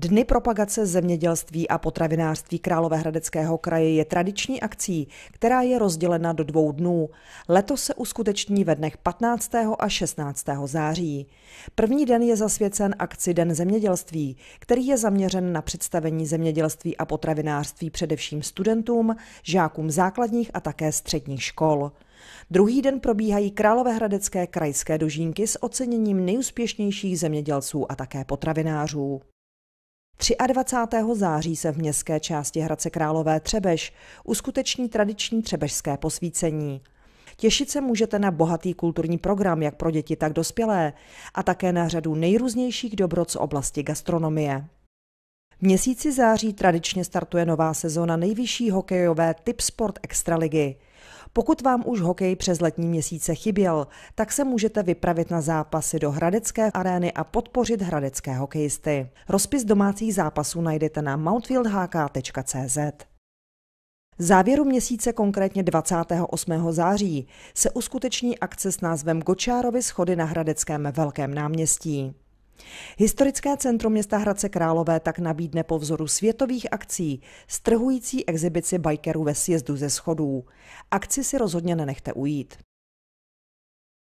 Dny propagace zemědělství a potravinářství Královéhradeckého kraje je tradiční akcí, která je rozdělena do dvou dnů. Letos se uskuteční ve dnech 15. a 16. září. První den je zasvěcen akci Den zemědělství, který je zaměřen na představení zemědělství a potravinářství především studentům, žákům základních a také středních škol. Druhý den probíhají Královéhradecké krajské dožínky s oceněním nejúspěšnějších zemědělců a také potravinářů. 23. září se v městské části Hradce Králové Třebež uskuteční tradiční třebežské posvícení. Těšit se můžete na bohatý kulturní program, jak pro děti, tak dospělé, a také na řadu nejrůznějších dobrot z oblasti gastronomie. V měsíci září tradičně startuje nová sezona nejvyšší hokejové Tip Sport Extraligy. Pokud vám už hokej přes letní měsíce chyběl, tak se můžete vypravit na zápasy do Hradecké arény a podpořit hradecké hokejisty. Rozpis domácích zápasů najdete na mountfieldhk.cz. Závěru měsíce, konkrétně 28. září, se uskuteční akce s názvem Gočárovy schody na Hradeckém velkém náměstí. Historické centrum města Hradce Králové tak nabídne po vzoru světových akcí strhující exhibici bikerů ve sjezdu ze schodů. Akci si rozhodně nenechte ujít.